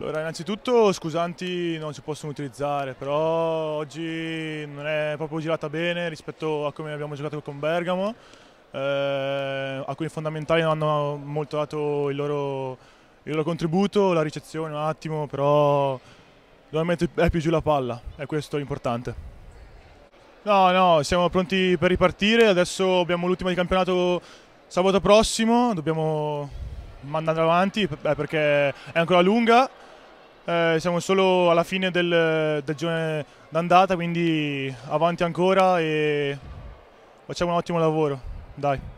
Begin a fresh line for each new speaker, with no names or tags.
Allora, innanzitutto scusanti non si possono utilizzare, però oggi non è proprio girata bene rispetto a come abbiamo giocato con Bergamo. Eh, alcuni fondamentali non hanno molto dato il loro, il loro contributo, la ricezione un attimo, però normalmente è più giù la palla, è questo l'importante. No, no, siamo pronti per ripartire, adesso abbiamo l'ultima di campionato sabato prossimo, dobbiamo mandare avanti eh, perché è ancora lunga, eh, siamo solo alla fine del, del giorno d'andata, quindi avanti ancora e facciamo un ottimo lavoro. Dai.